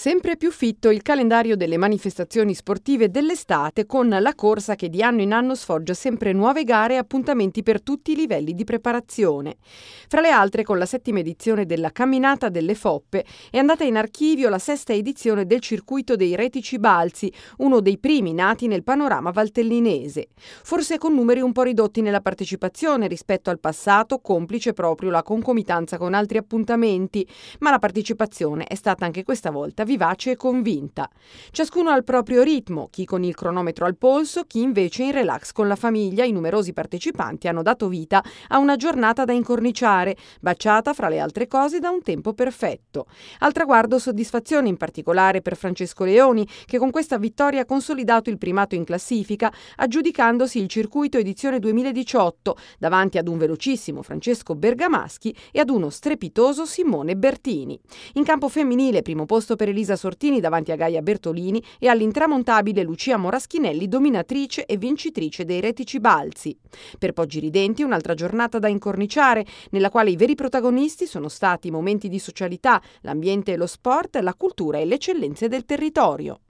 Sempre più fitto il calendario delle manifestazioni sportive dell'estate con la corsa che di anno in anno sfoggia sempre nuove gare e appuntamenti per tutti i livelli di preparazione. Fra le altre con la settima edizione della Camminata delle Foppe è andata in archivio la sesta edizione del circuito dei Retici Balzi, uno dei primi nati nel panorama valtellinese, forse con numeri un po' ridotti nella partecipazione rispetto al passato, complice proprio la concomitanza con altri appuntamenti, ma la partecipazione è stata anche questa volta vivace e convinta. Ciascuno al proprio ritmo, chi con il cronometro al polso, chi invece in relax con la famiglia, i numerosi partecipanti hanno dato vita a una giornata da incorniciare, baciata fra le altre cose da un tempo perfetto. Al traguardo soddisfazione in particolare per Francesco Leoni, che con questa vittoria ha consolidato il primato in classifica, aggiudicandosi il circuito edizione 2018 davanti ad un velocissimo Francesco Bergamaschi e ad uno strepitoso Simone Bertini. In campo femminile, primo posto per il Elisa Sortini davanti a Gaia Bertolini e all'intramontabile Lucia Moraschinelli, dominatrice e vincitrice dei Retici Balzi. Per Poggi Ridenti un'altra giornata da incorniciare, nella quale i veri protagonisti sono stati i momenti di socialità, l'ambiente e lo sport, la cultura e le eccellenze del territorio.